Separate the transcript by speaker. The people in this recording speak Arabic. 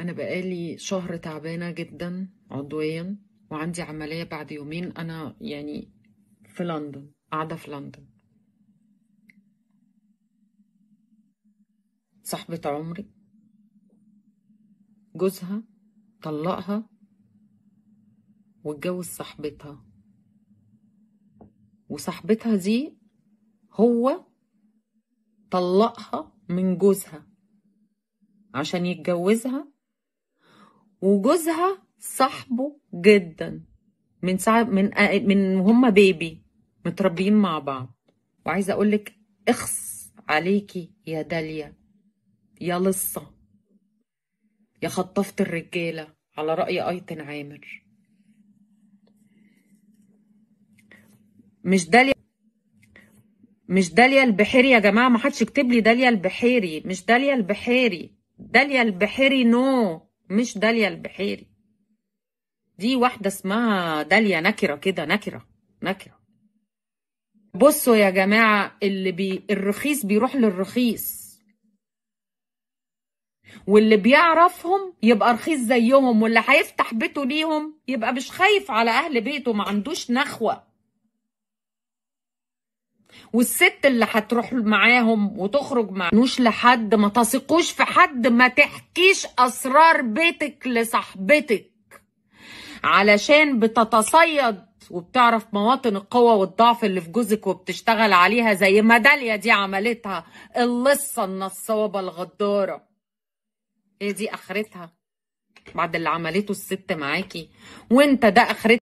Speaker 1: أنا بقالي شهر تعبانة جدا عضويا وعندي عملية بعد يومين أنا
Speaker 2: يعني في لندن قاعدة في لندن صاحبة عمري جوزها طلقها واتجوز صاحبتها وصاحبتها دي هو طلقها من جوزها عشان يتجوزها وجوزها صاحبه جدا من ساعة من من هما بيبي متربيين مع بعض وعايزة أقول لك اخص عليكي يا داليا يا لصة يا خطافة الرجالة على رأي أيتن عامر مش داليا مش داليا البحيري يا جماعة ما حدش يكتب لي داليا البحيري مش داليا البحيري داليا البحيري نو no. مش داليا البحيري دي واحدة اسمها داليا نكرة كده نكرة نكرة بصوا يا جماعة اللي بي الرخيص بيروح للرخيص واللي بيعرفهم يبقى رخيص زيهم واللي هيفتح بيته ليهم يبقى مش خايف على اهل بيته ما عندوش نخوه والست اللي هتروح معاهم وتخرج مع نوش لحد ما تثقوش في حد ما تحكيش اسرار بيتك لصاحبتك علشان بتتصيد وبتعرف مواطن القوة والضعف اللي في جوزك وبتشتغل عليها زي ما داليا دي عملتها اللصة النصابة الغدارة ايه دي اخرتها
Speaker 1: بعد اللي عملته الست معاكي وانت ده اخرتها